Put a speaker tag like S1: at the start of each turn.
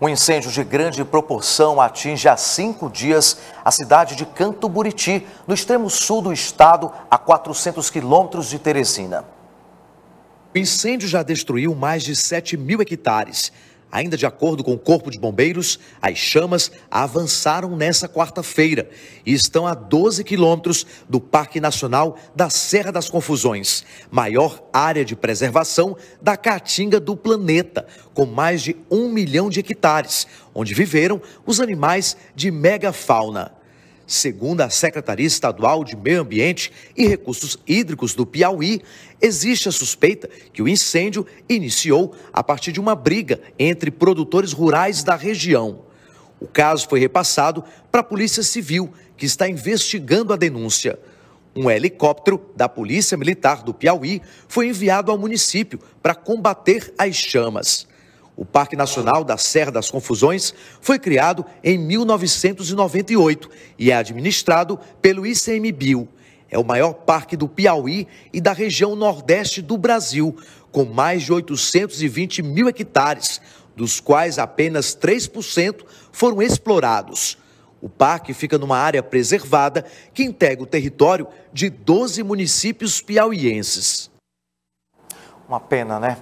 S1: Um incêndio de grande proporção atinge há cinco dias a cidade de Canto Buriti, no extremo sul do estado, a 400 quilômetros de Teresina. O incêndio já destruiu mais de 7 mil hectares. Ainda de acordo com o Corpo de Bombeiros, as chamas avançaram nessa quarta-feira e estão a 12 quilômetros do Parque Nacional da Serra das Confusões, maior área de preservação da caatinga do planeta, com mais de um milhão de hectares, onde viveram os animais de megafauna. Segundo a Secretaria Estadual de Meio Ambiente e Recursos Hídricos do Piauí, existe a suspeita que o incêndio iniciou a partir de uma briga entre produtores rurais da região. O caso foi repassado para a Polícia Civil, que está investigando a denúncia. Um helicóptero da Polícia Militar do Piauí foi enviado ao município para combater as chamas. O Parque Nacional da Serra das Confusões foi criado em 1998 e é administrado pelo ICMBio. É o maior parque do Piauí e da região nordeste do Brasil, com mais de 820 mil hectares, dos quais apenas 3% foram explorados. O parque fica numa área preservada que integra o território de 12 municípios piauienses. Uma pena, né?